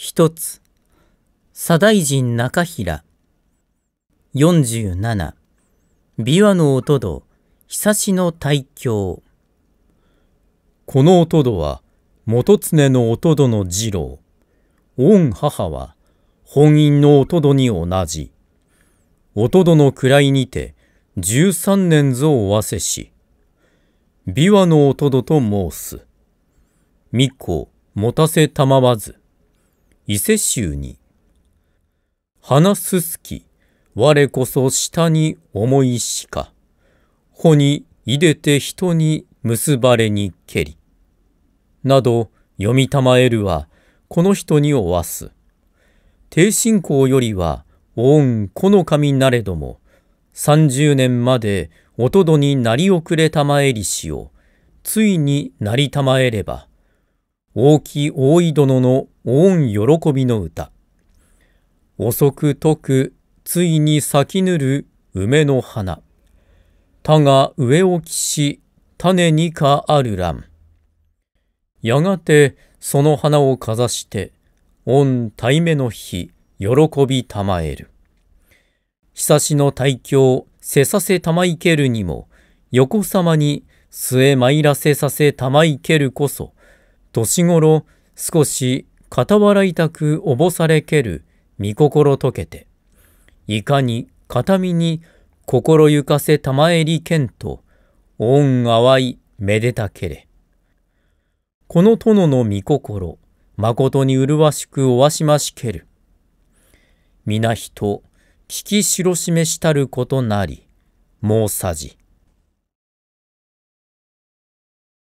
一つ、左大臣中平。47、琵琶の音戸、久しの大教。この音戸は、元常の音戸の次郎。御母は、本院の音戸に同じ。音戸の位にて、十三年ぞおわせし。琵琶の音戸と申す。御子、持たせたまわず。伊勢州に。花すすき、我こそ下に思いしか。穂にいでて人に結ばれにけり。など、読みたまえるは、この人におわす。低信仰よりは、おんこの神なれども、三十年までおとどになり遅れたまえりしを、ついになりたまえれば、大木大井殿の御喜びの歌。遅く解く、ついに咲きぬる梅の花。田が植え置きし、種にかあるらん。やがてその花をかざして、御対目の日、喜びたまえる。久しの大凶、せさせたまいけるにも、横さまに末参らせさせたまいけるこそ、年頃少し傍ら痛くおぼされける御心溶けて、いかに片身に心ゆかせ玉えりけんと、恩わいめでたけれ。この殿の御心、まことに麗しくおわしましける。皆人、聞きしろしめしたることなり、もうさじ。